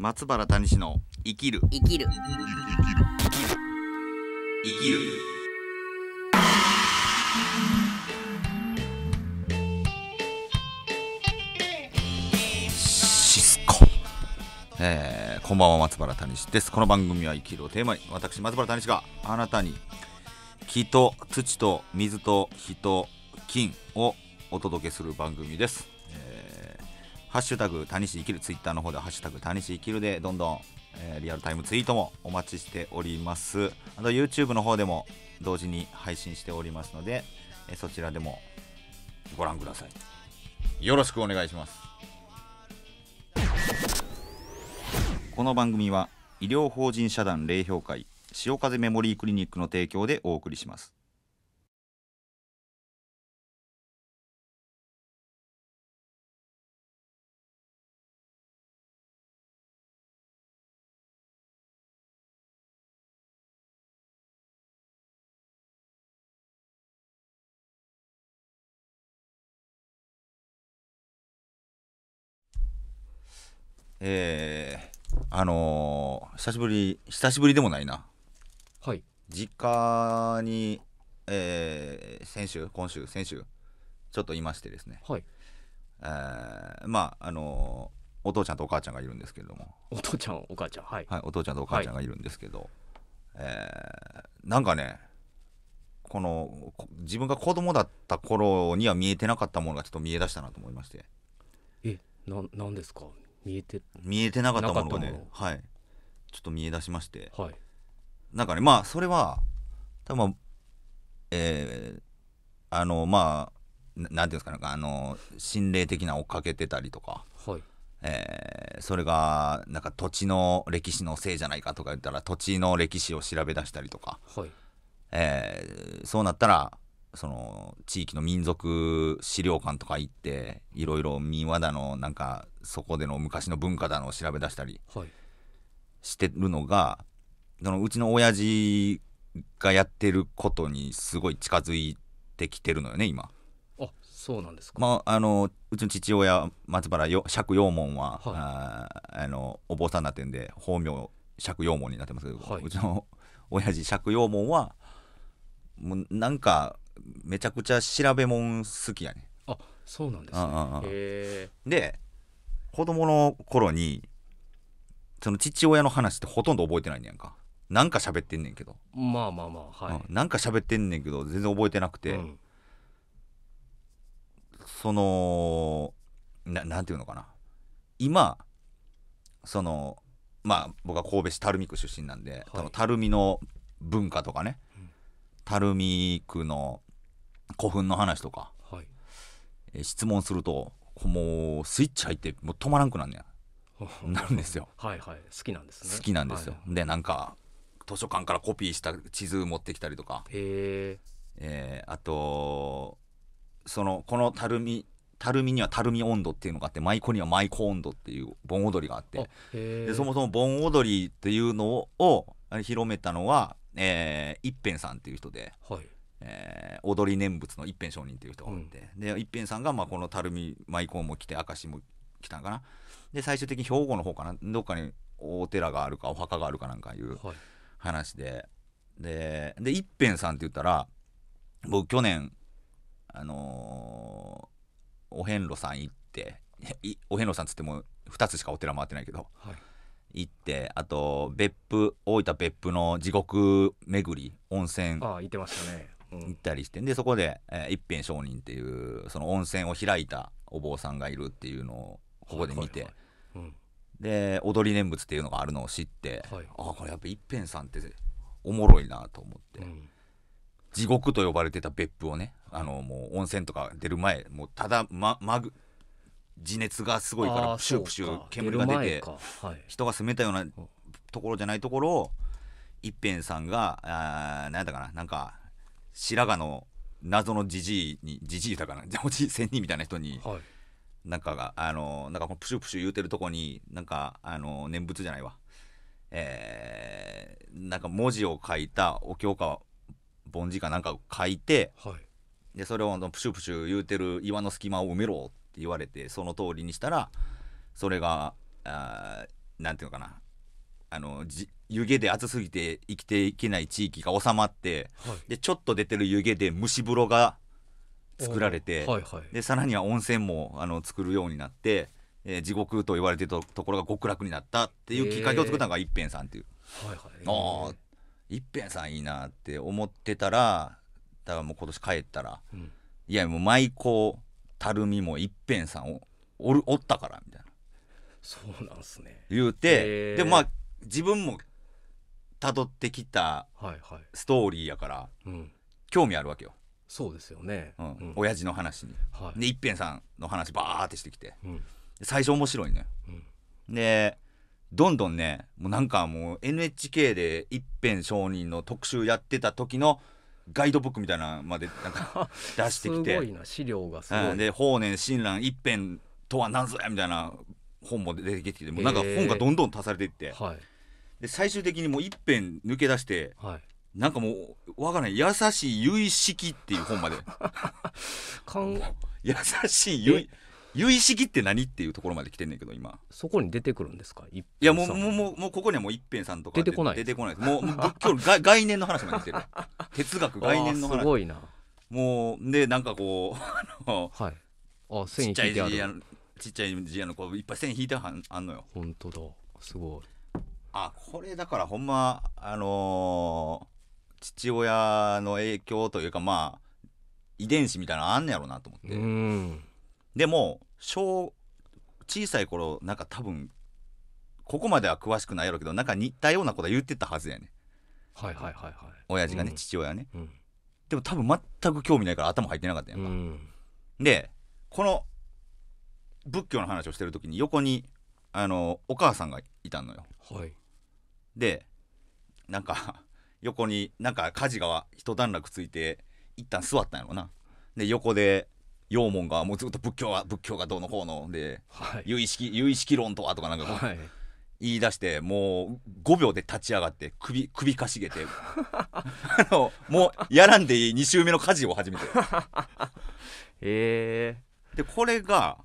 松原谷氏の生きる生きる生きる生きるきるシスコえー、こんばんは松原谷氏ですこの番組は生きるをテーマに私松原谷氏があなたに木と土と水と火と金をお届けする番組ですハッシュタグ、谷市生きる、ツイッターの方で、ハッシュタグ、谷市生きるで、どんどん、えー、リアルタイムツイートもお待ちしております。あと、YouTube の方でも同時に配信しておりますので、えー、そちらでもご覧ください。よろしくお願いします。この番組は、医療法人社団霊評会、潮風メモリークリニックの提供でお送りします。えー、あのー、久しぶり、久しぶりでもないな。はい。実家に、えー、先週、今週、先週、ちょっといましてですね。はい。えー、まあ、あのー、お父ちゃんとお母ちゃんがいるんですけれども。お父ちゃん、お母ちゃん、はい。はい、お父ちゃんとお母ちゃんがいるんですけど、はい、えー、なんかね、この自分が子供だった頃には見えてなかったものがちょっと見えだしたなと思いましてえななんですか見えて見えてなかったものがねはいちょっと見え出しまして、はい、なんかねまあそれは多分えー、あのまあなんていうんですかかあの心霊的な追っかけてたりとか、はいえー、それがなんか土地の歴史のせいじゃないかとか言ったら土地の歴史を調べ出したりとか、はいえー、そうなったらその地域の民族資料館とか行っていろいろ民話だのなんかそこでの昔の文化だのを調べ出したりしてるのが、そのうちの親父がやってることにすごい近づいてきてるのよね今。あそうなんですか、まあ、あのうちの父親松原よ釈陽門は、はい、ああのお坊さんになってんで法名釈陽門になってますけど、はい、うちの親父釈陽門はもうなんかめちゃくちゃ調べもん好きやねあそうなんですねで子供の頃にその父親の話ってほとんど覚えてないんやんかなんか喋ってんねんけど、まあまあまあはい、うんなんか喋ってんねんけど全然覚えてなくて、うんそのななんていうのかな今そのまあ僕は神戸市垂水区出身なんで、その垂水の文化とかねうん垂水区の古墳の話とか、はいえ質問するともうスイッチ入ってもう止まらんくなんねや なるんですよはいはい好きなんですね好きなんですよ、はい、でなんか図書館からコピーした地図持ってきたりとかへえー、あとそのこのたるみたるみにはたるみ温度っていうのがあって舞妓には舞妓温度っていう盆踊りがあってでそもそも盆踊りっていうのを広めたのは、えー、一辺さんっていう人で、はい、えー、踊り念仏の一辺上人という人がおって、うん、で一辺さんがまあこの垂水舞妓も来て明石も来たんかなで最終的に兵庫の方かなどっかにお寺があるかお墓があるかなんかいう話で、はい、でで一辺さんって言ったら僕去年あのー、お遍路さん行ってお遍路さんっつっても2つしかお寺回ってないけど、はい、行ってあと別府大分別府の地獄巡り温泉ああ行ってましたね行ったりして、うん、でそこで、えー、一辺商人っていうその温泉を開いたお坊さんがいるっていうのをここで見て、で踊り念仏っていうのがあるのを知って、はい、ああこれやっぱ一辺さんっておもろいなと思って。うん地獄と呼ばれてた別府をねあのもう温泉とか出る前もうただままぐ地熱がすごいからプシュプシュ煙が出て、人が住めたようなところじゃないところを一辺さんがあったかななんか白髪の謎のじじいにじじいだからおじい仙人みたいな人に、はい、なんかがあのなんかプシュプシュ言うてるとこになんかあの念仏じゃないわえー、なんか文字を書いたお経か梵字かなんかを書いて、はい、でそれをプシュプシュ言うてる岩の隙間を埋めろって言われてその通りにしたらそれがあなんていうのかなあのじ湯気で暑すぎて生きていけない地域が収まって、はい、でちょっと出てる湯気で蒸し風呂が作られて、はいはい、でさらには温泉もあの作るようになって、えー、地獄と言われてるところが極楽になったっていうきっかけを作ったのが一辺さんっていう。はいはい、あ一辺さんいいなって思ってたらだからもう今年帰ったら、うん、いやもう舞妓たるみも一辺さんをおるおったからみたいなそうなんすね言うてでまあ自分もたどってきたストーリーやから、はいはい、興味あるわけよ。そうですよね、うん、うん、親父の話に、はい、で一辺さんの話バーってしてきて、うん、最初面白いね、うん、でどんどんねもうなんかもう NHK で一辺商人の特集やってた時のガイドブックみたいなまでなんか 出してきてすごいな資料がすごい、うん、で法然親鸞一辺とは何ぞやみたいな本も出てきてもうなんか本がどんどん足されていって、はい、で最終的にもう一遍抜け出して、はい、なんかもうわからない「優しい結式」っていう本まで 優しい結結式って何っていうところまで来てんねんけど今そこに出てくるんですかいやもうもうもうここにはもう一平さんとか出てこない出てこないもう仏教 概念の話まで来てる哲学概念の話すごいなもうでなんかこうはいあ線いちっちゃい字やのこういっぱい線引いてはんあんのよ本当だすごいあこれだからほんまあのー、父親の影響というかまあ遺伝子みたいなのあんねやろなと思ってでも小小さい頃なんか多分ここまでは詳しくないやろうけどなんか似たようなこと言ってたはずやねはいはいはいはい親父がね、うん、父親ね、うん、でも多分全く興味ないから頭入ってなかったやんか、ん、でこの仏教の話をしてる時に横にあのお母さんがいたのよ、はい、でなんか 横になんか火事が一段落ついて一旦座ったんやろなで横で陽門がもうずっと仏教は仏教がどうのこうので、はい、有意識意識論とはとかなんか、はい、言い出してもう5秒で立ち上がって首首かしげて あのもうやらんでいい2周目の家事を始めてえ ー、でこれが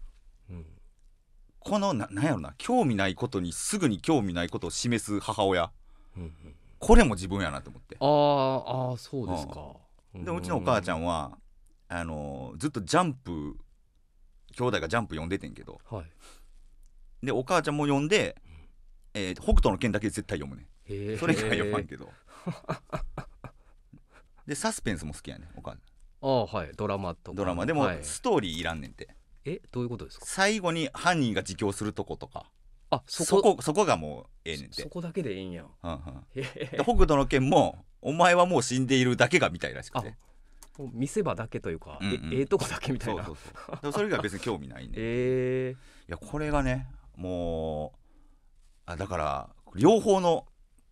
このななんやろな興味ないことにすぐに興味ないことを示す母親、うんうん、これも自分やなと思ってああそうですか、うん、でうちのお母ちゃんはあのずっとジャンプ兄弟がジャンプ読んでてんけど、はい、でお母ちゃんも読んで、えー、北斗の拳だけ絶対読むねそれ以外読まんけどでサスペンスも好きやねお母ちゃんああはいドラマとかドラマでも、はい、ストーリーいらんねんてえどういうことですか最後に犯人が自供するとことかあそこそこがもうええねんてそこだけでええんやん、うんうん、で北斗の件もお前はもう死んでいるだけがみたいらしくて見せ場だけというか、うんうん、ええー、とこだけみたいなそうそうそうそれが別に興味ないね えー、いやこれがねもうあだから両方の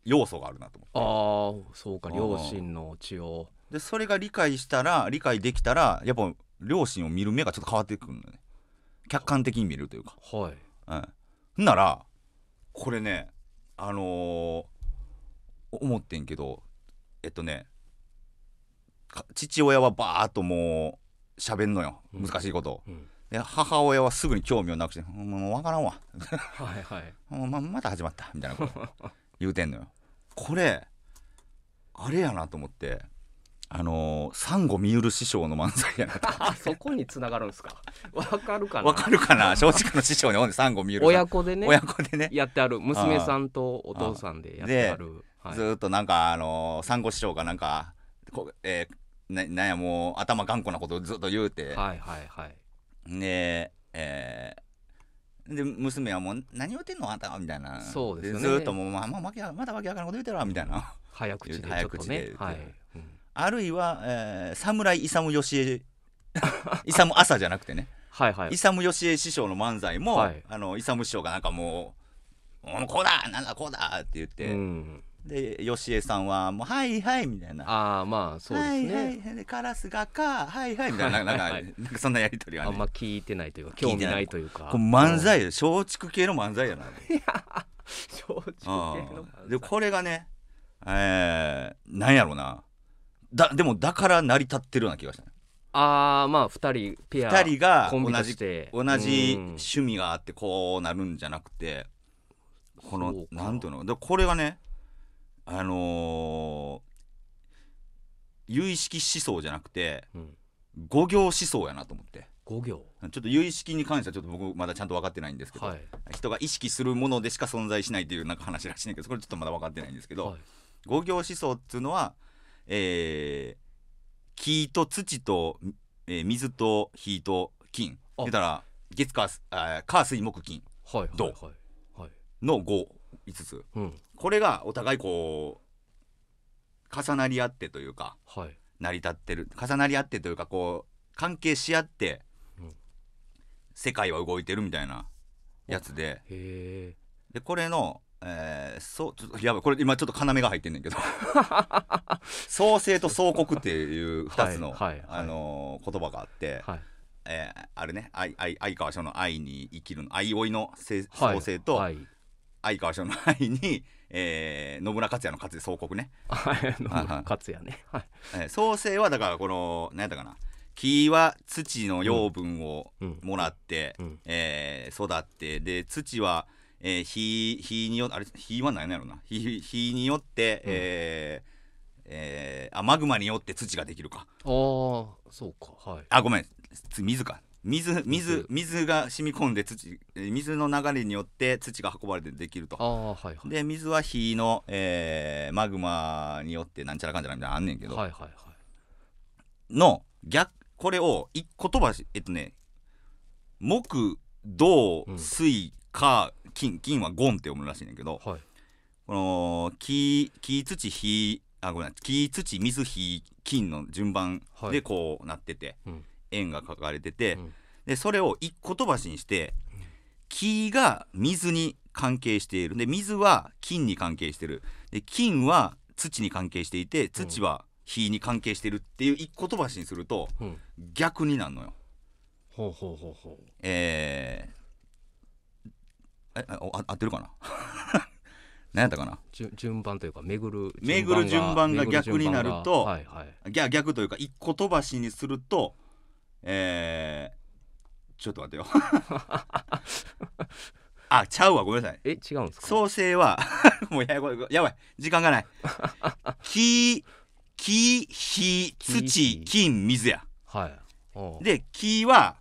要素があるなと思ってああそうか両親の血をでそれが理解したら理解できたらやっぱ両親を見る目がちょっと変わってくるのね客観的に見るというか、はいうん、ならこれねあのー、思ってんけどえっとね父親はバーっともう喋んのよ難しいことを、うんうんで母親はすぐに興味をなくして「もう分からんわ」はいはい、ままた始まった」みたいなこと 言うてんのよ。これあれやなと思ってあのサ三五三浦師匠の漫才やな そこにつながるんですかわかるかなわかるかな正直の師匠にね三五三浦親子でね親子でねやってある娘さんとお父さんでやってある、はい、ずっとなんかあのサンゴ師匠がなんかこ、えー、ななんやもう頭頑固なことをずっと言うてはいはいはいでえーで娘はもう何言ってんのあんたみたいなそうです、ね、ずっともう、まあ、まあ、まだわけわからんこと言うてるわみたいな早口でちょっとね、はい、うんあるいは、えー、侍勇義恵勇朝じゃなくてねはいはい勇義恵師匠の漫才も、はい、あの勇師匠がなんかもう「もうこうだなんだこうだ」って言って。うんで吉江さんは「もうはいはい」みたいなああまあそうですね「はいはい、カラスがかはいはい」みたいななんかなんかそんなやり取りが、ね、あんま聞いてないというか興味ないというか漫才松竹系の漫才やな 松竹系のでこれがねえー、なんやろうなだでもだから成り立ってるような気がしたねああまあ2人ペア2人が同じ同じ趣味があってこうなるんじゃなくてこのなんていうのこれがねあのー、有意識思想じゃなくて、うん、五行思想やなと思って五行ちょっと有意識に関してはちょっと僕まだちゃんと分かってないんですけど、はい、人が意識するものでしか存在しないというなんか話らしいんだけどそれちょっとまだ分かってないんですけど、はい、五行思想っていうのはえー、木と土と、えー、水と火と金言ったら月火火水木金土、はいはいの55つ、うん、これがお互いこう重なり合ってというか、はい、成り立ってる重なり合ってというかこう関係し合って、うん、世界は動いてるみたいなやつででこれのえー、そうちょっとやばいこれ今ちょっと要が入ってんねんけど 創世と創国っていう2つの、あの言葉があって、はい、えー、あれね相川翔の愛に生きるの愛追いの創世と、はいはい相川翔の愛に、えー、野村克也の勝で総国ね。野村克也ね。はい、えー、創世はだからこの何やったかな木は土の養分をもらって、うんうん、えー、育ってで土は、えー、日日によあれ日は何やろな日日によって、うん、えーえー、マグマによって土ができるかああそうかはいあごめん水か水水水が染み込んで土水の流れによって土が運ばれてできるとあ、はいはい、で水は火の、えー、マグマによってなんちゃらかんちゃらみたいなのあんねんけど、はいはいはい、の逆これを一個飛えっとね木土水火、うん金金はゴンって読むらしいんだけど、はい、この木木土火あごめん木土水火金の順番でこうなってて、はい、円が書かれてて、うん、でそれを一言飛ばしにして、木が水に関係しているで水は金に関係してるで金は土に関係していて土は火に関係してるっていう一個飛ばしにすると、うん、逆になるのよ。ほうほうほうほうえー、えあ合ってるかな 何やったかな順番というか巡る巡る順番が逆になると、はいはい、逆逆というか一個飛ばしにするとえー、ちょっと待ってよ あちゃうわごめんなさいえ違うんですか創生は もうやばいやばい時間がない木木火土金水やはいで木は、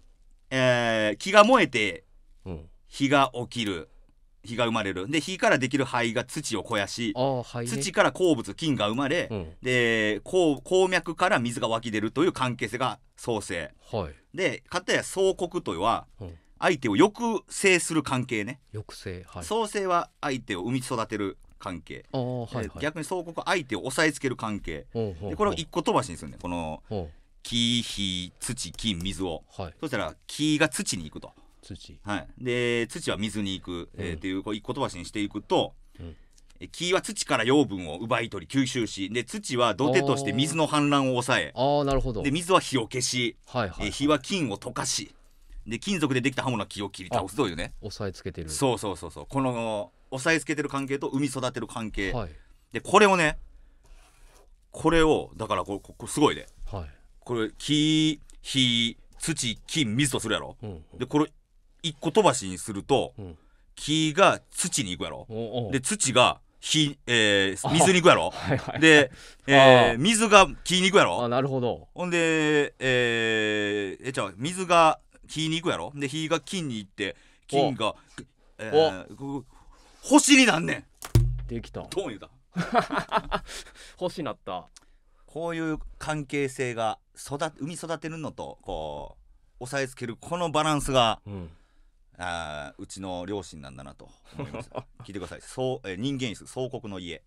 えー、木が燃えて火が起きる火が生まれるで火からできる灰が土を肥やし、ね、土から鉱物金が生まれ、うん、で鉱脈から水が湧き出るという関係性が創生、はい、でや創国とは、うん、相手を抑制する関係ね抑制、はい、創生は相手を生み育てる関係、はいはい、逆に創国相手を押さえつける関係でこれを一個飛ばしにするねこの木火土金水を、はい、そしたら木が土に行くと。土、はい、で土は水に行く、えー、っていう一言ばしにしていくと、うん、木は土から養分を奪い取り吸収しで土は土手として水の氾濫を抑えあなるほどで水は火を消し、はいはいはい、え火は金を溶かしで金属でできた刃物は木を切り倒すというね押さえつけてるそうそうそうそうこの押さえつけてる関係と生み育てる関係、はい、でこれをねこれをだからこれすごいね、はい、これ木火土金水とするやろ、うんうん、でこれ一個飛ばしにすると、うん、木が土に行くやろおうおうで土が火、えー、水に行くやろ、はいはい、で、えー、水が木に行くやろあなるほどほんでえー、えじゃあ水が木に行くやろで火が金に行って金が、えー、星になんねんできたどう言うた 星なったこういう関係性が育生み育てるのとこう押さえつけるこのバランスが、うんあうちの両親なんだなと思いまし聞いてくださいそう、えー、人間椅子「総国の家」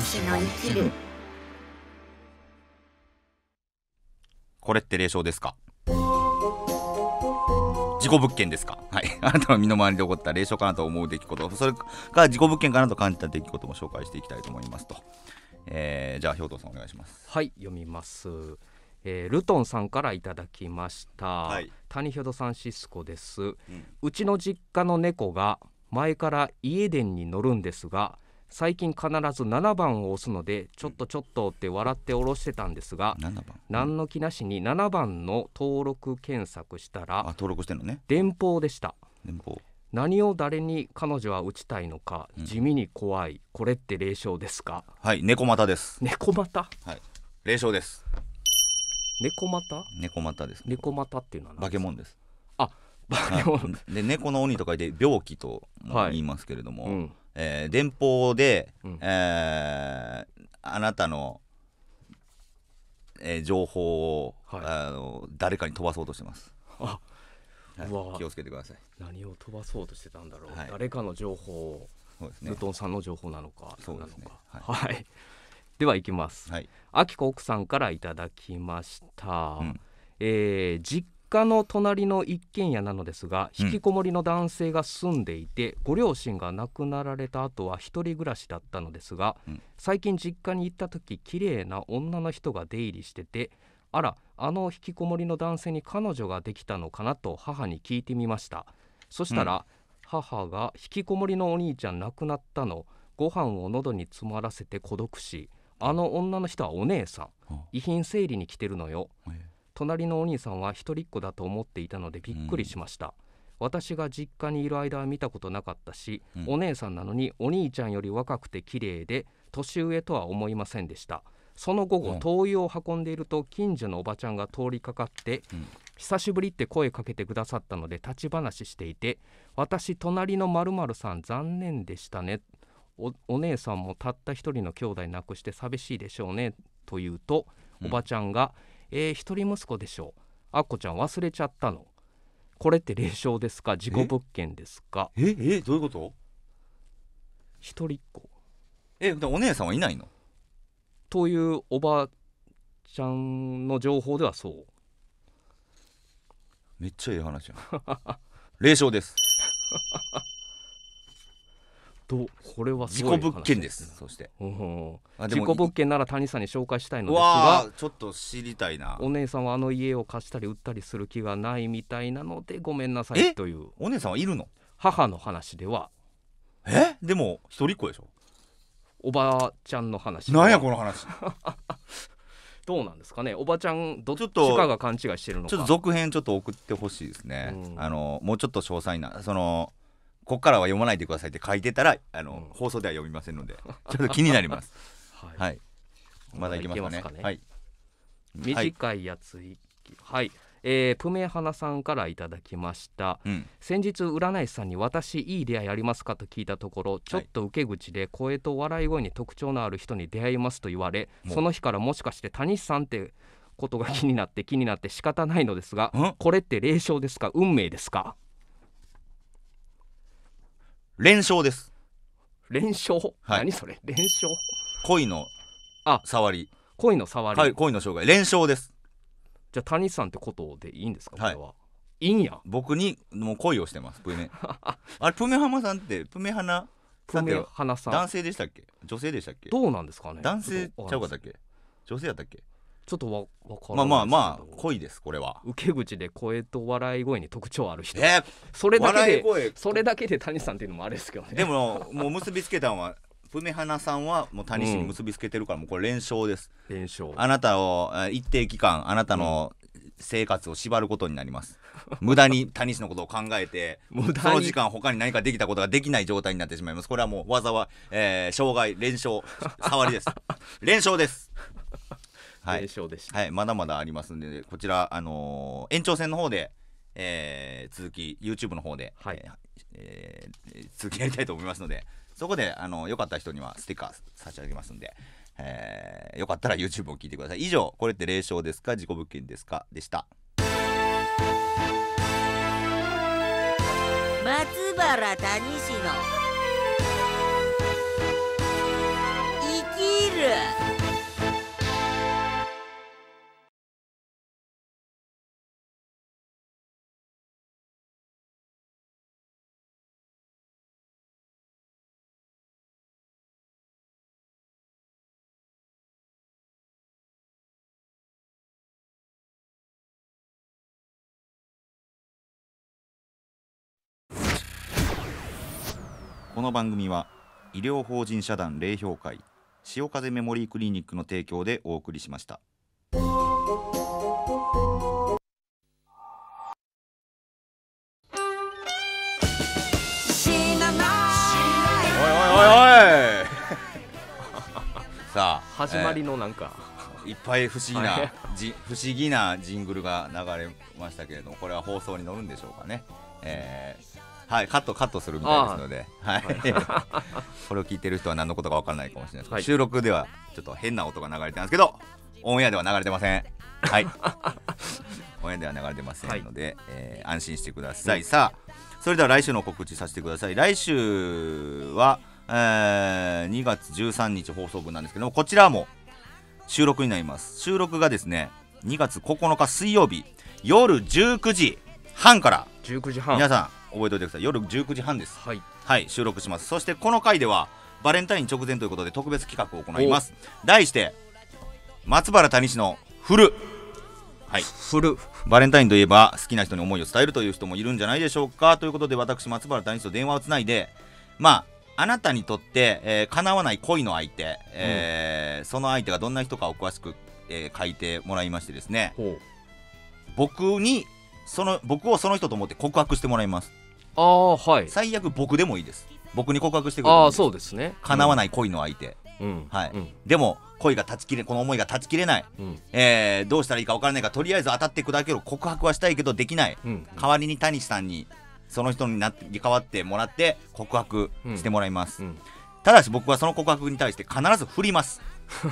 天の生きるこれって霊障ですか事故物件ですか、はい、あなたの身の回りで起こった霊障かなと思う出来事それから事故物件かなと感じた出来事も紹介していきたいと思いますと、えー、じゃあ兵頭さんお願いしますはい読みますえー、ルトンさんからいただきました、はい、谷ひょどさんシスコです、うん、うちの実家の猫が前から家電に乗るんですが最近必ず7番を押すのでちょっとちょっとって笑っておろしてたんですが、う番何の気なしに7番の登録検索したら登録してんのね電報でした電報何を誰に彼女は打ちたいのか、地味に怖いこれって霊障ですかはい猫股です猫股はい霊障です猫股猫股です猫股っていうのは化け物ですあ化け物で猫の鬼と書いて病気と言いますけれども、はいうんえー、電報で、うん、えー、あなたの、えー、情報を、はい、あの誰かに飛ばそうとしてます。あはい、気をつけてください何を飛ばそうとしてたんだろう、はい、誰かの情報そうです、ね、ルトンさんの情報なのかそうなのか、ね、はい、ではいきます、はい、秋子奥さんからいただきました、うん、えー、実家の隣の一軒家なのですが引きこもりの男性が住んでいて、うん、ご両親が亡くなられた後は1人暮らしだったのですが、うん、最近実家に行った時綺麗な女の人が出入りしててあらあの引きこもりの男性に彼女ができたのかなと母に聞いてみましたそしたら、うん、母が引きこもりのお兄ちゃん亡くなったのご飯を喉に詰まらせて孤独しあの女の人はお姉さん遺品整理に来てるのよ、え隣のお兄さんは一人っ子だと思っていたのでびっくりしました、私が実家にいる間は見たことなかったし、うん、お姉さんなのにお兄ちゃんより若くて綺麗で年上とは思いませんでしたその午後、灯油を運んでいると近所のおばちゃんが通りかかって、うん、久しぶりって声かけてくださったので立ち話していて私隣のまるさん残念でしたねおお姉さんもたった一人の兄弟亡くして寂しいでしょうねと言うとおばちゃんが、えー、一人息子でしょうあっこちゃん忘れちゃったのこれって霊障ですか事故物件ですかええどういうこと一人っ子えお姉さんはいないのというおばあちゃんの情報ではそうめっちゃいい話やん 霊障ですどこれは事故物件ですそして、うん、事故物件なら谷さんに紹介したいのですがちょっと知りたいなお姉さんはあの家を貸したり売ったりする気がないみたいなのでごめんなさいというお姉さんはいるの母の話ではえでも一人っ子でしょおばちゃんの話なんやこの話 どうなんですかねおばちゃんどっちかが勘違いしてるのかちょっと続編ちょっと送ってほしいですね、うん、あのもうちょっと詳細なそのここからは読まないでくださいって書いてたらあの、うん、放送では読みませんのでちょっと気になります はい、はい、まだいきますかね、ね、はい短いやついはい、はいえー、プメハナさんからいただきました、うん、先日占い師さんに「私いい出会いありますか?」と聞いたところちょっと受け口で声と笑い声に特徴のある人に出会いますと言われ、はい、その日からもしかして谷さんってことが気になって気になって仕方ないのですがこれって霊障ですか運命ですか連勝です連勝、はい何それ連勝恋のあ触り恋の触り、はい恋の障害連勝ですじゃあ谷さんってことでいいんですかこれは、はい、いいんや僕にもう恋をしてますプメ あれプメハマさんってプメハナさんってさん男性でしたっけ女性でしたっけどうなんですかね男性ちゃうかったっけ女性やったっけちょっとわ分からまあまあまあいですこれは受け口で声と笑い声に特徴ある人えー、それだけでそれだけで谷さんっていうのもあれですけどねでももう結びつけたんはプ花さんはもう谷氏に結びつけてるから、もうこれ連勝です連勝あなたを一定期間あなたの、生活を縛ることになります 無駄に谷氏のことを考えてその時間他に何かできたことができない状態になってしまいますこれはもう技は、えー、障害連勝触りです 連勝ですでした、はい、まだまだありますんでこちら、あのー、延長戦の方で、えー、続き YouTube の方で、はいえー、続きやりたいと思いますのでそこであのよかった人にはステッカー差し上げますんで、えー、よかったら YouTube を聞いてください以上これって霊障ですか事故物件ですかでした松原谷氏の生きるこの番組は医療法人社団霊評会潮風メモリークリニックの提供でお送りしました。おいおい さあ始まりのなんか、えー、いっぱい不思議な、じ不思議なジングルが流れましたけれどもこれは放送に乗るんでしょうかね、えー、はい、カットカットするみたいですので、はい、これを聞いてる人は何のことか分からないかもしれないですはい、収録ではちょっと変な音が流れてたんですけどオンエアでは流れてませんはい オンエアでは流れてませんので、はい、えー、安心してください、うん、さあそれでは来週の告知させてください来週は、えー、2月13日放送分なんですけどもこちらも収録になります収録がですね2月9日水曜日夜19時半から19時半皆さん覚えておいてください夜19時半です、はい、はい、収録しますそしてこの回ではバレンタイン直前ということで特別企画を行います題して松原谷氏の「フル」はい、フルバレンタインといえば好きな人に思いを伝えるという人もいるんじゃないでしょうかということで私松原谷氏と電話をつないでまああなたにとって、えー、叶わない恋の相手、えーうん、その相手がどんな人かを詳しく、えー、書いてもらいましてですね僕にその僕をその人と思って告白してもらいますああはい最悪僕でもいいです僕に告白してくれああそうですね叶わない恋の相手、うん、はい、うん、でも恋が断ち切れこの思いが断ち切れない、うん、えー、どうしたらいいか分からないかとりあえず当たって砕ける告白はしたいけどできない、うん、代わりに谷さんにその人になり代わってもらって告白してもらいます、ただし僕はその告白に対して必ず振ります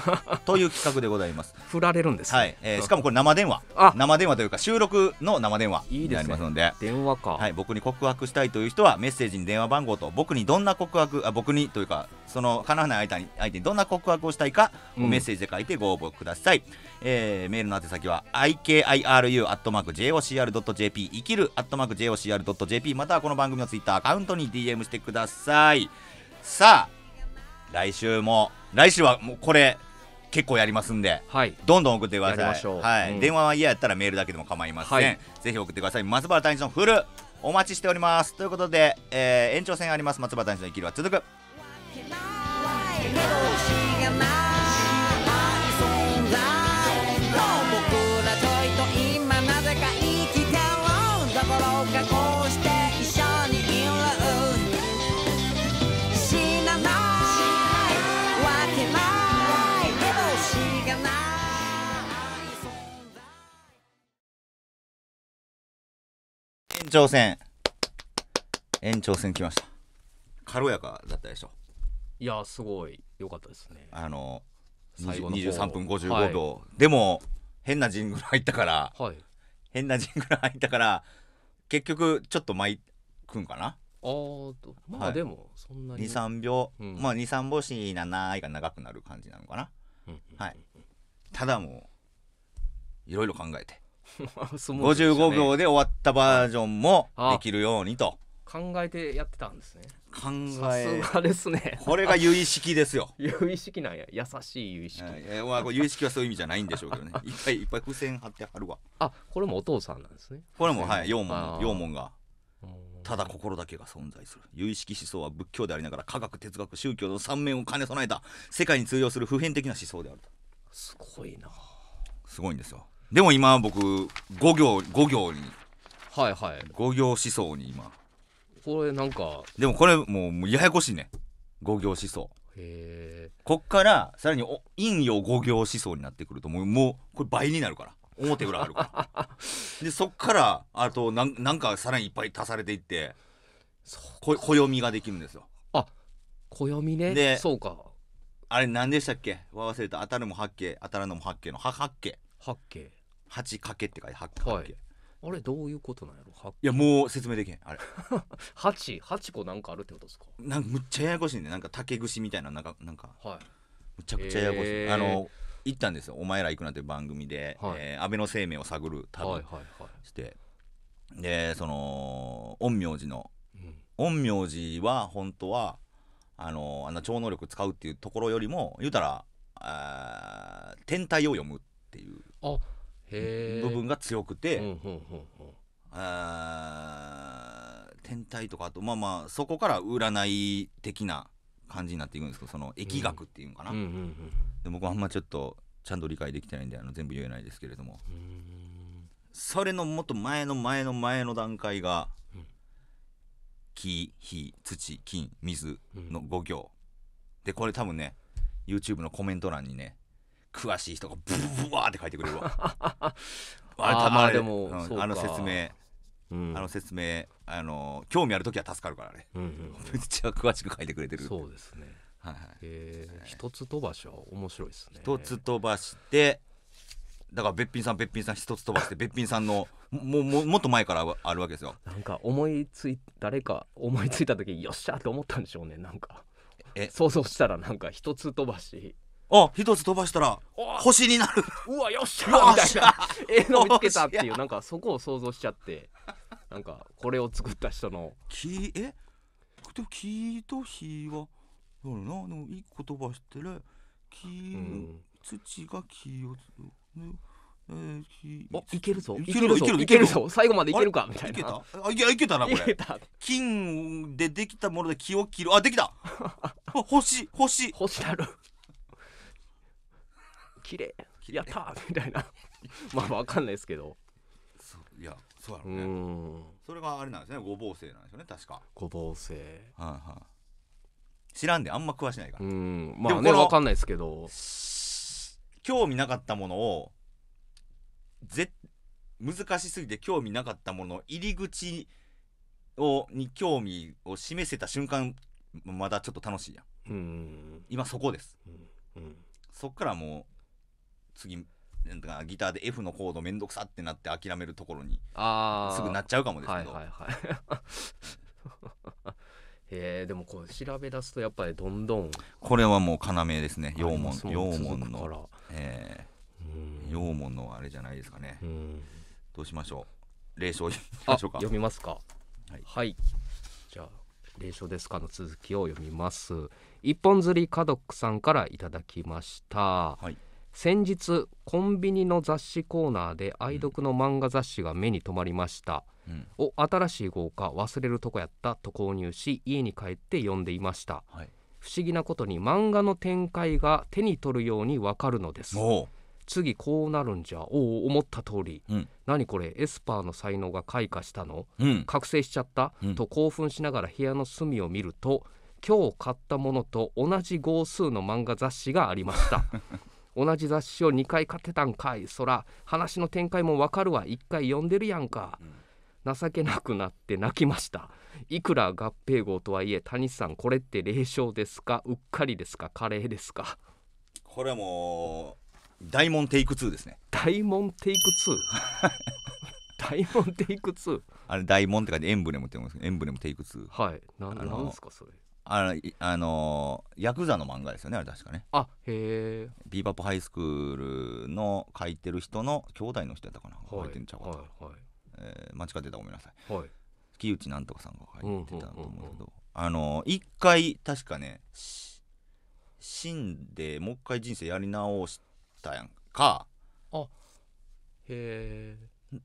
という企画でございます。振られるんです、ね、はい、えー、しかもこれ生電話、生電話というか収録の生電話になりますので、いいでね、電話か。はい、僕に告白したいという人はメッセージに電話番号と僕にどんな告白あ僕にというかその叶わない相手に相手にどんな告白をしたいかメッセージで書いてご応募ください。うん、えー、メールの宛先は ikiru@jocr.jp アットマークドット生きるアットマーク @jocr.jp ドットまたはこの番組のツイッターアカウントに DM してください。さあ。来週も来週はもうこれ結構やりますんで、はい、どんどん送ってくださいまはい、うん、電話は嫌やったらメールだけでも構いません、はい、ぜひ送ってください松原谷一のフルお待ちしておりますということで、えー、延長戦あります松原谷一の生きるは続く長戦延長戦きました軽やかだったでしょいやすごい良かったですねあのの23分55秒、はい、でも変なジングル入ったから、はい、変なジングル入ったから結局ちょっと巻くんかなあまあでもそんなに、はい、23秒、うん、まあ23星子なないが長くなる感じなのかな、うん、はいただもういろいろ考えて55 秒で終わったバージョンもできるようにと考えてやってたんですね考えさすがですねこれが由意識ですよ由 意識なんや優しい由意識、えー、まあ、由意識はそういう意味じゃないんでしょうけどね いっぱいいっぱい付箋貼ってはるわあこれもお父さんなんですねこれもはい陽門陽門がただ心だけが存在する由意識思想は仏教でありながら科学哲学宗教の3面を兼ね備えた世界に通用する普遍的な思想であるとすごいなすごいんですよでも今僕5行五行にはいはい5行思想に今これなんかでもこれもうややこしいね5行思想へえこっからさらに陰陽5行思想になってくるともうもうこれ倍になるから表裏あるから でそっからあとなんなんかさらにいっぱい足されていってこ暦ができるんですよあ暦ねでそうかあれ何でしたっけ忘れた当たるも八景当たらぬも八景の八景八景八掛けって書いて八掛け、あれどういうことなんやろ八いやもう説明できへんあれ 八八個なんかあるってことですかなんかむっちゃややこしいねなんか竹串みたいななんかなんか、はい、むちゃくちゃややこしい、えー、あの行ったんですよ「お前ら行くな」という番組で、はい、えー、安倍の生命を探る旅、はいはい、してでその陰陽師の、うん、陰陽師は本当はあのあんな超能力使うっていうところよりも言うたらあ天体を読むっていうあ部分が強くて、天体とかあとまあまあそこから占い的な感じになっていくんですけどその疫学っていうのかな、で僕はあんまちょっとちゃんと理解できてないんであの全部言えないですけれどもそれのもっと前の前の前の段階が、木火土金水の5行、でこれ多分ね YouTube のコメント欄にね詳しい人がブーブワーって書いてくれるわ あたまあでも、うん、あの説明、うん、あの説明あの興味ある時は助かるからね、うんうん、めっちゃ詳しく書いてくれてるそうですねはいはい、えー、一つ飛ばしは面白いですね一つ飛ばしてだからべっぴんさんべっぴんさん一つ飛ばしてべっぴんさんのもももっと前からあるわけですよなんか思いつい誰か思いついた時よっしゃって思ったんでしょうねなんかえ想像したらなんか一つ飛ばしあ一つ飛ばしたら星になるうわよっしゃみたいな ええの見つけたっていう なんかそこを想像しちゃってなんかこれを作った人の木えでも木と火はどうなでも一個飛ばしてる木、うん、土が木を、ねえー、いけるぞいけるぞいけるけるぞ最後までいけるかみたいないけたあいいけたなこれ金でできたもので木を切るあできた 星星星なる綺麗やったみたいな まあわかんないですけどいやそうやろうねうんそれがあれなんですねごぼう星なんですよね確かごぼう星はいはい知らんであんま詳しないからうんまあねわかんないですけど興味なかったものをぜ難しすぎて興味なかったものの入り口をに興味を示せた瞬間まだちょっと楽しいやんうん今そこです、うんうん、そっからもう次なんかギターで F のコードめんどくさってなって諦めるところにすぐなっちゃうかもですけど。はいはいはいえ ー、でもこう調べ出すとやっぱりどんどんこれはもう要ですね羊門羊門の、えー、羊門のあれじゃないですかねうどうしましょう霊章読みますか、はい、はい、じゃあ霊章ですかの続きを読みます一本釣り家族さんからいただきました、はい先日コンビニの雑誌コーナーで愛読の漫画雑誌が目に留まりました、うんお新しい豪華忘れるとこやったと購入し家に帰って読んでいましたはい、不思議なことに漫画の展開が手に取るようにわかるのです次こうなるんじゃおお思った通りうん何これエスパーの才能が開花したのうん覚醒しちゃった、うんと興奮しながら部屋の隅を見ると今日買ったものと同じ号数の漫画雑誌がありました 同じ雑誌を2回買ってたんかいそら話の展開もわかるわ1回読んでるやんか、うん、情けなくなって泣きましたいくら合併号とはいえ谷さんこれって霊障ですかうっかりですかカレーですかこれはもう大門テイク2ですね大門テイク2 大門テイク2あれ大門って書いてエンブレムって言うんですけどエンブレムテイク2はい何ですかそれあのあのヤクザの漫画ですよねあれ確かねあへえビーバップハイスクールの書いてる人の兄弟の人やったかな、はい、書いてんちゃうかはいはいえー、間違ってたごめんなさい、はい、月内なんとかさんが書いてたと思うけど、あの一回確かね死んでもう一回人生やり直したやんかあへえ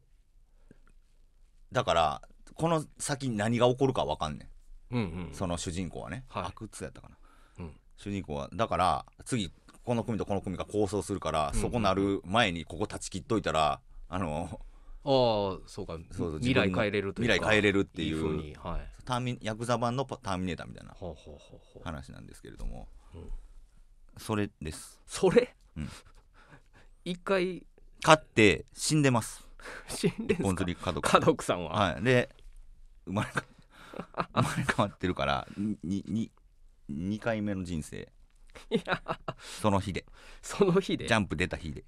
だからこの先何が起こるか分かんねんうんうん、その主人公はね、はい、阿久津やったかな、うん、主人公はだから次この組とこの組が構想するから、うん、そこなる前にここ断ち切っといたらあのあそうかそうそう未来変えれるというか未来変えれるっていういい、はい、ターミヤクザ版のターミネーターみたいな話なんですけれども、うん、それですそれ、うん、一回勝って死んでます 死んでるんですか家族さんは、はい、で生まれ生まれ変わってるからに2回目の人生いやその日でその日でジャンプ出た日で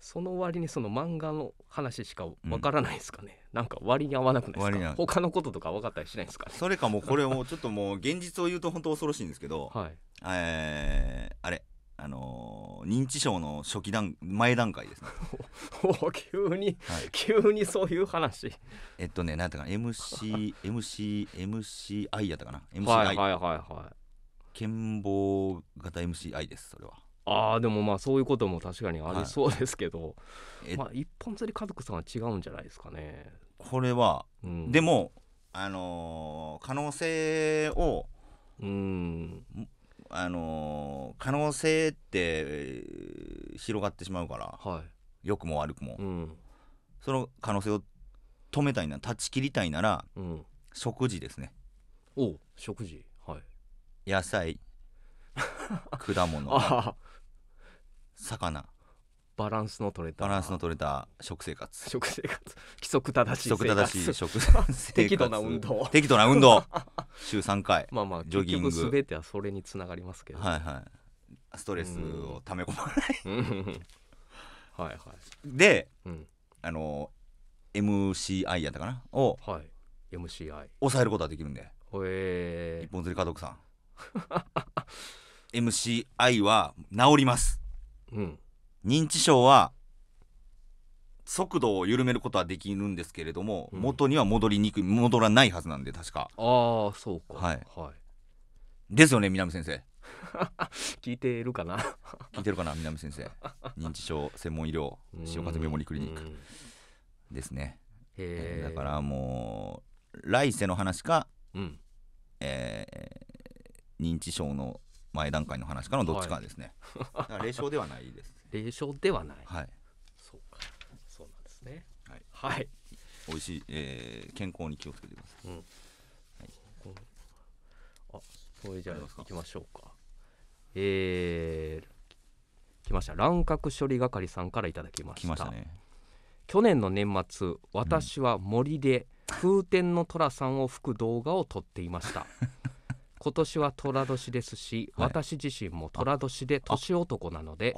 その割にその漫画の話しかわからないですかね、うん、なんか割に合わなくないですか他のこととか分かったりしないですか、ね、それかもうこれもちょっともう現実を言うと本当恐ろしいんですけど、はい、えー、あれあのー、認知症の初期段前段階ですね 急に、はい、急にそういう話えっとね何やったかな MCMCMCI やったかな MCI はいはいはいはい健忘型 MCI ですそれはああでもまあそういうことも確かにありそうですけど、はい、まあ、一本釣り家族さんは違うんじゃないですかねこれは、うん、でもあのー、可能性をうんあの可能性って広がってしまうから、はい、良くも悪くも、うん、その可能性を止めたいな断ち切りたいなら、うん、食事ですねお食事はい野菜 果物魚バランスの取れたバランスの取れた食生活食生活規則正しい規則正しい 食生活適度な運動適度な運動週3回まあまあジョギング全てはそれにつながりますけどはいはいストレスをため込まないはいはいで、うん、あの MCI やったかなを、はい、MCI 抑えることはできるんでへえ一本釣り家族さん MCI は治ります、うん、認知症は速度を緩めることはできるんですけれども、うん元には戻りにくい戻らないはずなんで確かああそうかはいですよね南先生 聞いてるかな 聞いてるかな南先生認知症専門医療潮風メモリークリニックですね、えだからもう来世の話か、うんえー認知症の前段階の話かのどっちかですね、だから霊障ではないです冷笑ではない、はい、そうかそうなんですねはい、はい、美味しい、えー、健康に気をつけてください、うんはい、あそれじゃあいきましょうかえー、来ました乱獲処理係さんからいただきました、ね、去年の年末私は森で、風天の寅さんを吹く動画を撮っていました今年は寅年ですし、はい私自身も寅年で年男なので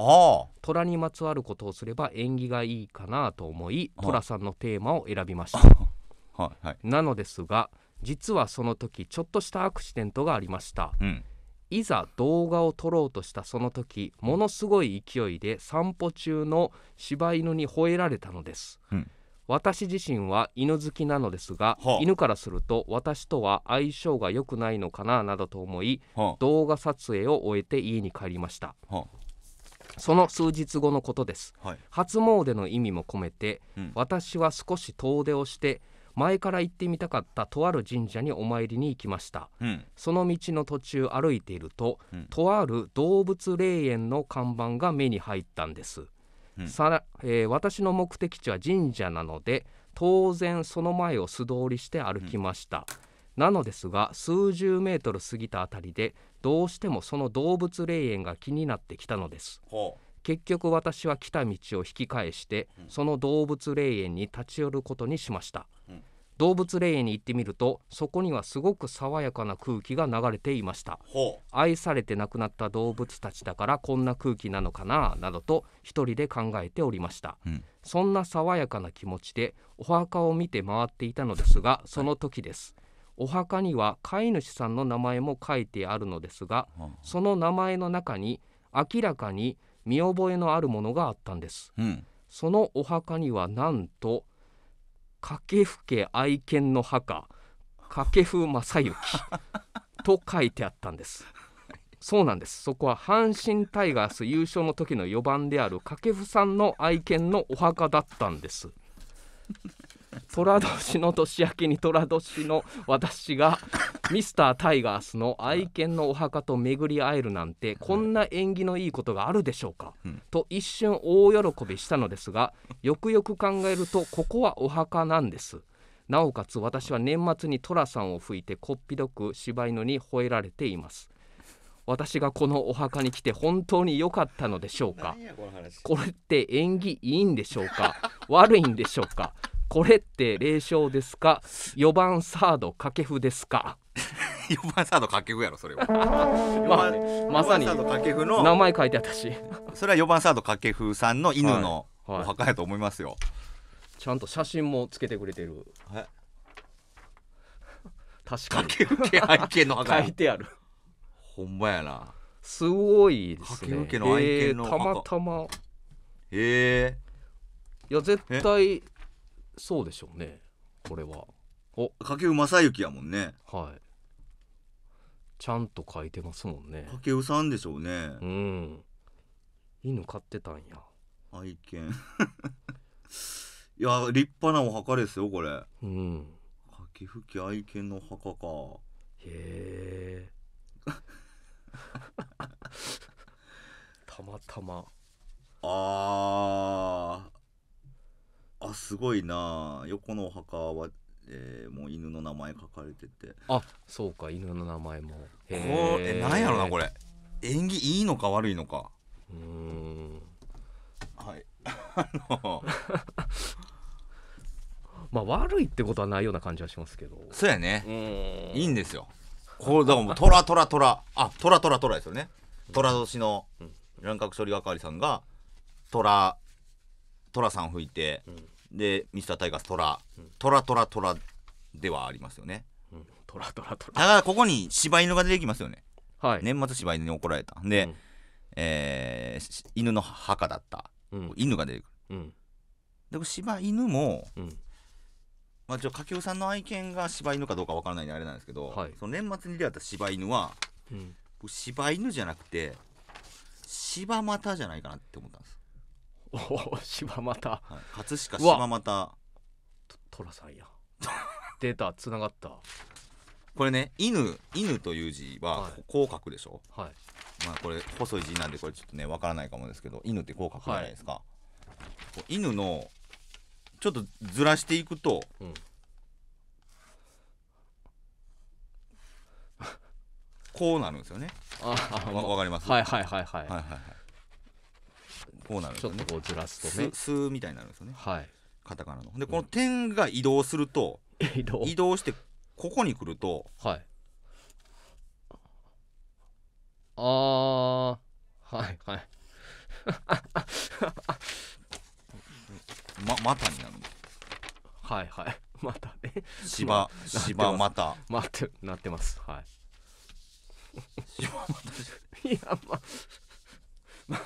虎にまつわることをすれば縁起がいいかなと思い虎さんのテーマを選びました はいはいなのですが実はその時ちょっとしたアクシデントがありましたうんいざ動画を撮ろうとしたその時ものすごい勢いで散歩中の柴犬に吠えられたのです、うん私自身は犬好きなのですが、はあ犬からすると私とは相性が良くないのかななどと思い、は動画撮影を終えて家に帰りましたあその数日後のことですはい初詣の意味も込めて、うん私は少し遠出をして前から行ってみたかったとある神社にお参りに行きましたうんその道の途中歩いていると、うんとある動物霊園の看板が目に入ったんですさら、えー、私の目的地は神社なので当然その前を素通りして歩きました、うん、なのですが数十メートル過ぎたあたりでどうしてもその動物霊園が気になってきたのです結局私は来た道を引き返して、うん、その動物霊園に立ち寄ることにしました、うん動物霊園に行ってみるとそこにはすごく爽やかな空気が流れていました愛されて亡くなった動物たちだからこんな空気なのかななどと一人で考えておりました、うん、そんな爽やかな気持ちでお墓を見て回っていたのですがその時です、はい、お墓には飼い主さんの名前も書いてあるのですがその名前の中に明らかに見覚えのあるものがあったんです、うん、そのお墓にはなんと掛布家愛犬の墓掛布正幸と書いてあったんですそうなんですそこは阪神タイガース優勝の時の4番である掛布さんの愛犬のお墓だったんです寅年の年明けに寅年の私が ミスタータイガースの愛犬のお墓と巡り会えるなんてこんな縁起のいいことがあるでしょうか、うん、と一瞬大喜びしたのですがよくよく考えるとここはお墓なんですなおかつ私は年末に寅さんを吹いてこっぴどく柴犬に吠えられています私がこのお墓に来て本当に良かったのでしょうかこれって縁起いいんでしょうか悪いんでしょうかこれって霊障ですか4番サード掛布ですか4 番サード掛布やろそれは まあまさに名前書いてあったし それは4番サード掛布さんの犬のお墓やと思いますよ、はいはい、ちゃんと写真もつけてくれてる確かに掛布家愛犬の墓書いてあるほんまやなすごいですね掛布家の愛犬の墓、えー、たまたまええーいや絶対そうでしょうねこれはお掛布正幸やもんねはいちゃんと書いてますもんね掛布さんでしょうねうん犬飼ってたんや愛犬 いや立派なお墓ですよこれうん掛布家愛犬の墓かへえ たまたまあすごいな横のお墓は、えー、もう犬の名前書かれててあそうか犬の名前もえなんやろなこれ縁起いいのか悪いのかうんはい あの まあ悪いってことはないような感じはしますけどそうやねいいんですよこれだもトラトラトラあトラトラトラですよねトラ年の乱獲処理係さんがトラトラさん吹いて、うん、でミスタータイガース虎虎虎虎ではありますよね、虎虎虎だからここに柴犬が出てきますよね、はい、年末柴犬に怒られたで、うん、えー、犬の墓だった、うん、犬が出てくる、うん、で柴犬も、うんまあ、ちょ下級さんの愛犬が柴犬かどうかわからないんであれなんですけど、はい、その年末に出会った柴犬は、うん、柴犬じゃなくて柴又じゃないかなって思ったんですおお柴又、はい、葛飾柴又寅さんや出たつながったこれね犬犬という字はこう書くでしょ、はい、まあこれ細い字なんでこれちょっとねわからないかもですけど犬ってこう書くじゃないですか、はい、犬のちょっとずらしていくと、うん、こうなるんですよねわかりますはいはいはいはいはいはいこうなるんですよねちょっとこうずらすとねすみたいになるんですよねはいカタカナのでこの点が移動すると、移動移動してここに来るとはいああはいはい ままたになるはいはい またね芝芝またまってなってますはいいやまあ まあ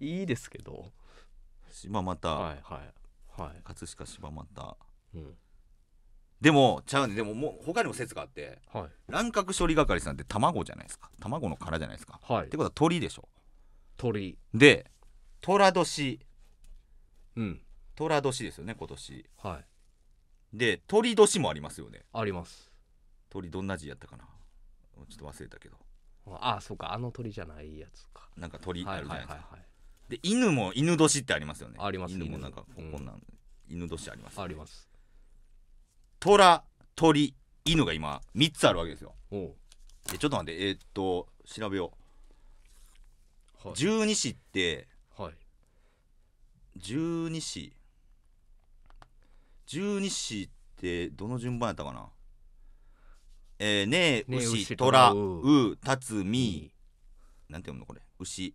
いいですけど柴又、はいはいはい、葛飾柴又、うん、でもちゃうねでももう他にも説があって、はい、乱獲処理係さんって卵じゃないですか卵の殻じゃないですか、はい、ってことは鳥でしょ鳥で寅年うん寅年ですよね今年はいで鳥年もありますよねあります鳥どんな字やったかなちょっと忘れたけどああそうかあの鳥じゃないやつかなんか鳥あるじゃないですか、はいはいはいで犬も犬年ってありますよねあります犬もなんかこんなん、うん、犬年あります、ね、あります虎鳥犬が今3つあるわけですよでちょっと待ってえー、っと調べよう、はい、十二支ってはい十二支十二支ってどの順番やったかなえー、ねえ、牛、虎、う、たつみ、なんて読むのこれ、牛。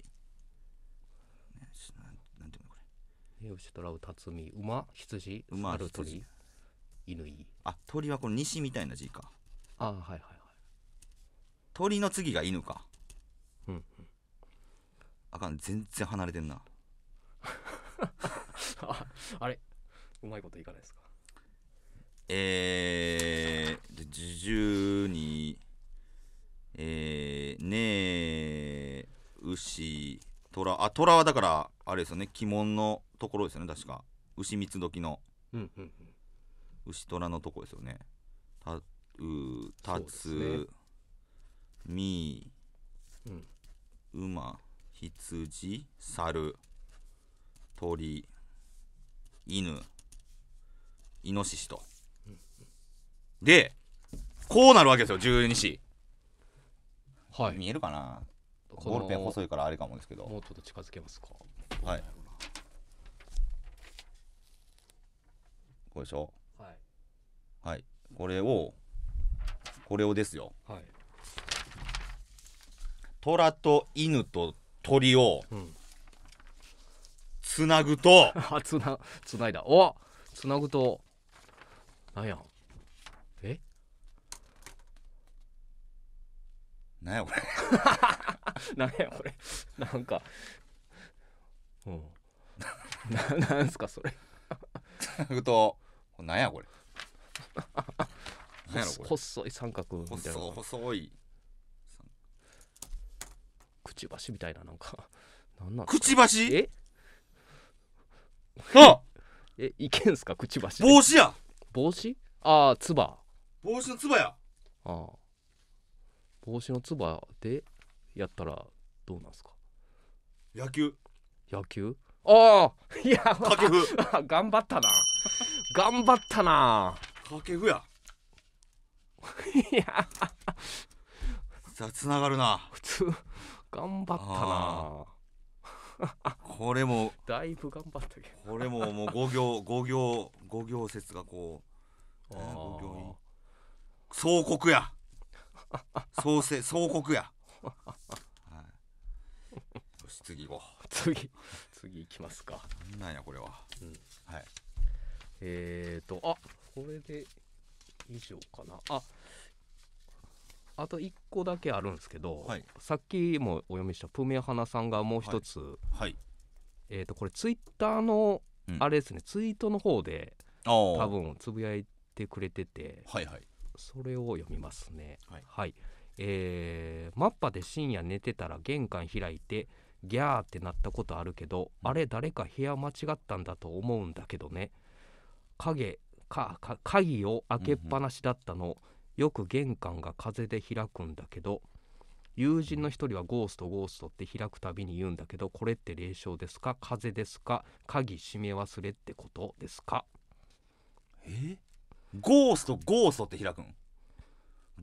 なんて読むのこれ。ねえ、牛、虎、う、たつみ、馬、羊、馬、鳥、犬。あ、鳥はこの西みたいな字か。あ、はいはいはい。鳥の次が犬か。うん。あかん、全然離れてんな。ああれ、うまいこといかないですか。えー、うに、えー、ねえ、牛、虎、あ、虎はだから、あれですよね、鬼門のところですよね、確か。牛三つ時の。うんうんうん。牛虎のとこですよね。た、う、たつ、み、ね、うん、馬、羊、猿、鳥、犬、イノシシと。で、こうなるわけですよ、十二支。はい。見えるかなボールペン細いからあれかもですけど。もうちょっと近づけますか。はい。こうでしょはい。はい。これを、これをですよ。はい。虎と犬と鳥を、つなぐと、う ん、つなつないだおつなぐとなんやなんやこれなん やこれなんかうんななんすかそれふとなんやこれなんやろこれ細い三角みたいな細いくちばしみたいななんかなんなんくちばしえ あえいけんすかくちばし帽子や帽子ああつば帽子のつばやああ帽子のつばでやったらどうなんですか野球野球ああいや掛布 頑張ったな頑張ったな掛布やいやさあつながるな普通頑張ったなこれもだいぶ頑張ったけどこれももう5行5行5行説がこう、五行総国や創世創国や、はい、よし次行こう次次行きますかなんなんやこれは、うん、はいえーとあこれで以上かなああと1個だけあるんですけど、はい、さっきもお読みしたプミハナさんがもう一つ、はいはい、えー、とこれツイッターのあれですね、うん、ツイートの方で多分つぶやいてくれてて、はいはい、それを読みますね。はい、はい、えー、マッパで深夜寝てたら玄関開いてギャーってなったことあるけど、あれ誰か部屋間違ったんだと思うんだけどね影か鍵を開けっぱなしだったの、よく玄関が風で開くんだけど友人の1人はゴーストゴーストって開くたびに言うんだけどこれって霊障ですか風ですか鍵閉め忘れってことですかえゴーストゴーストって開くん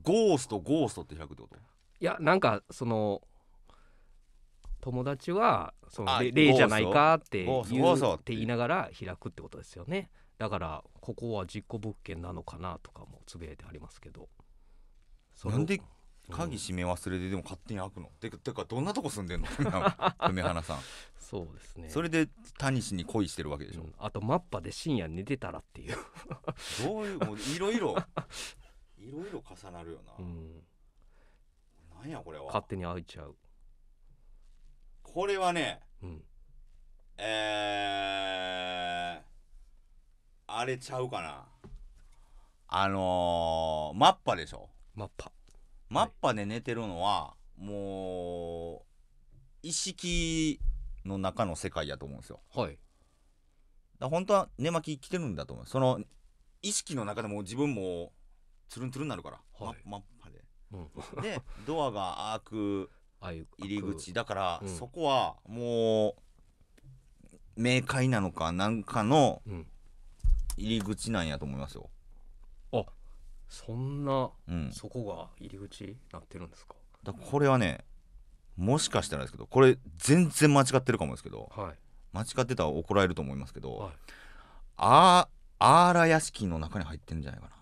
ゴーストゴーストって開くってこといやなんかその友達はそのあ例じゃないかって言ゴーストゴーストって言いながら開くってことですよねだからここは実行物件なのかなとかもつぶやいてありますけどなんで鍵閉め忘れてでも勝手に開くのてかてかどんなとこ住んでんの 梅花さんそうですねそれで谷氏に恋してるわけでしょ、うん、あとマッパで深夜寝てたらっていう どういうもういろいろいろいろ重なるよな、うん、なんやこれは勝手に開いちゃうこれはね、うん、えー、あれちゃうかなあのー、マッパでしょマッパマッパで寝てるのは、もう、意識の中の世界やと思うんですよ。はい。だ本当は寝巻ききてるんだと思う。その、意識の中でも自分も、つるんつるんなるから、はいマッパで。うん。で、ドアが開く入り口。だから、うんそこはもう、明快なのか、なんかの入り口なんやと思いますよ。そんな、うん、そこが入り口になってるんですかだこれはねもしかしたらですけどこれ全然間違ってるかもですけど、はい、間違ってたら怒られると思いますけど、はい、ああーら屋敷の中に入ってるんじゃないかな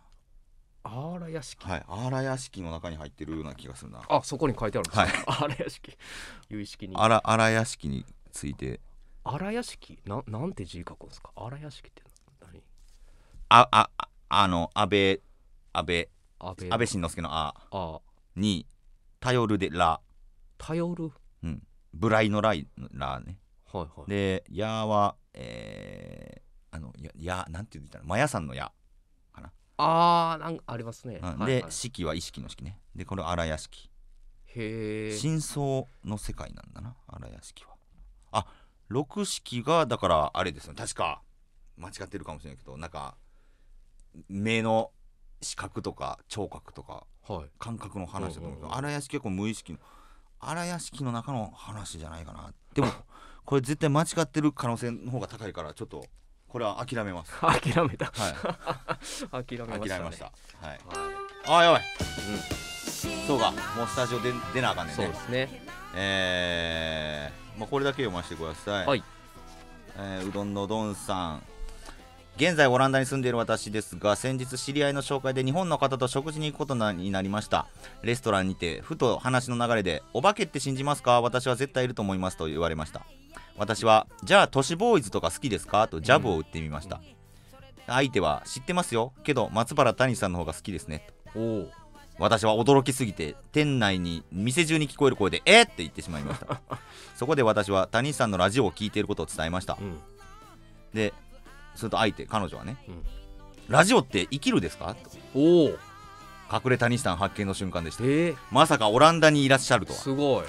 あーら屋敷はいあーら屋敷の中に入ってるような気がするなあそこに書いてあるんです、はい、あ ら屋敷有意識にあらあら屋敷についてあら屋敷ななんて字書くんですかあら屋敷って何あああの安倍安倍安倍晋之助のああに頼るでら頼るうんブライのライらねはいはいでやはえー、あのややなんて言ったらマヤさんのやかなあーなんありますね、うん、で、式、はいは意識の式ねでこれ荒屋敷へえ真相の世界なんだな荒屋敷はあ六式がだからあれですよ確か間違ってるかもしれないけどなんか目の視覚とか聴覚とか、感覚の話だと思うけど、荒屋敷結構無意識の荒屋敷の中の話じゃないかなでも これ絶対間違ってる可能性の方が高いからちょっとこれは諦めます 諦めた、はい、諦めました、ね、諦めましたはい、はい、あやばい、うん、そうかもうスタジオで出なあかんねんねそうですねえー、まあ、これだけ読ませてください、はい、えー、うどんのどんさん現在オランダに住んでいる私ですが、先日知り合いの紹介で日本の方と食事に行くことになりました。レストランにて、ふと話の流れで、お化けって信じますか私は絶対いると思いますと言われました。私は、じゃあ都市ボーイズとか好きですかとジャブを打ってみました。相手は、知ってますよ。けど、松原谷さんの方が好きですね。お私は驚きすぎて、店内に、店中に聞こえる声で、えって言ってしまいました。そこで私は、谷さんのラジオを聞いていることを伝えました。うん、で、すると相手彼女はね、うん、ラジオって生きるですか?」とおお隠れ谷さん発見の瞬間でした、えー、まさかオランダにいらっしゃるとはすごい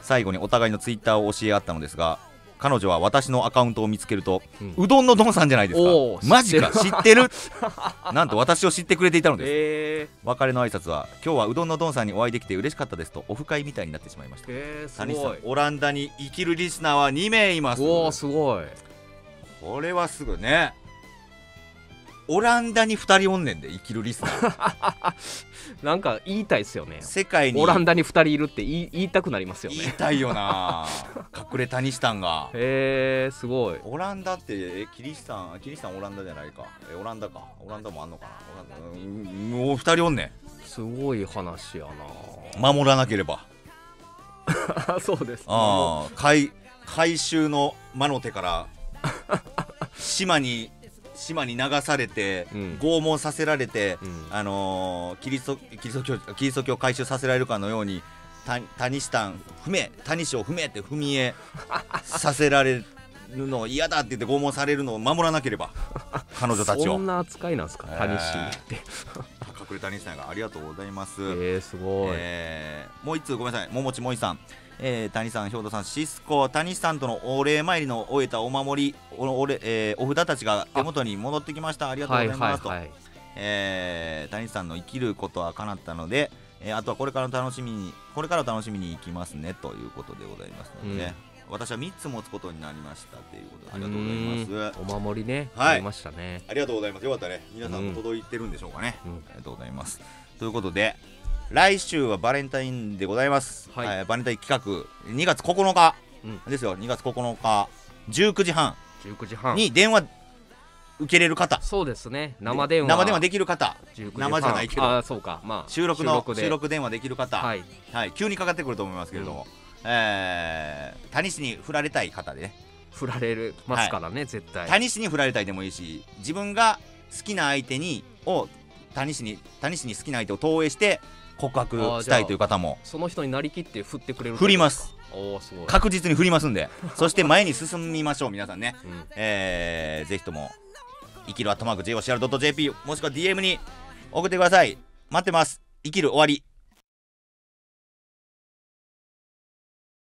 最後にお互いのツイッターを教え合ったのですが彼女は私のアカウントを見つけると、うん、うどんのどんさんじゃないですかマジか知ってる なんと私を知ってくれていたのです、えー、別れの挨拶は今日はうどんのどんさんにお会いできて嬉しかったですとオフ会みたいになってしまいました、えー、谷さんオランダに生きるリスナーは2名いますおおすごいこれはすぐねオランダに2人おんねんで生きるリスナー なんか言いたいっすよね世界にオランダに2人いるって言い言いたくなりますよね言いたいよな 隠れたにしたんがへえすごいオランダってえキリシタンキリシタンオランダじゃないかえオランダかオランダもあんのかなもう2人おんねんすごい話やな守らなければ そうです、ね、ああ回回収の魔の手から 島に島に流されて、うん、拷問させられて、うん、あのー、キリストキリスト教キリスト教を回収させられるかのようにタニシ谷下踏め谷氏を踏めって踏み絵 させられるのを嫌だって言って拷問されるのを守らなければ 彼女たちをそんな扱いなんですか谷氏ってくれた西さんがありがとうございます。えー、すごい。えー、もう一通ごめんなさい。ももちもいさん。えー、谷さん、兵頭さん、シスコ、谷さんとのお礼参りの終えたお守り、おおれえー、お札たちが手元に戻ってきました、ありがとうございます、はいはい、と、えー、谷さんの生きることは叶ったので、えー、あとはこれからの楽しみに、これから楽しみに行きますねということでございますので、うん私は3つ持つことになりましたっていうことありがとうございますお守りねはいありましたねありがとうございますよかったね皆さんも届いてるんでしょうかね、うん、ありがとうございますということで来週はバレンタインでございます、はい、えー、バレンタイン企画2月9日ですよ、うん、2月9日19時半19時半に電話受けれる方そうですね生電話生電話できる方生じゃないけどあそうか、まあ、収録の収録電話できる方、はい、はい、急にかかってくると思いますけれども、うんえ氏タニシに振られたい方でね振られるますからね、はい、絶対タニシに振られたいでもいいし自分が好きな相手にをタニシにタニシに好きな相手を投影して告白したいという方もその人になりきって振ってくれる振ります確実に振りますんで そして前に進みましょう皆さんね、うん、えー、ぜひとも生きるアットマーク JOCR.jp もしくは DM に送ってください待ってます生きる終わり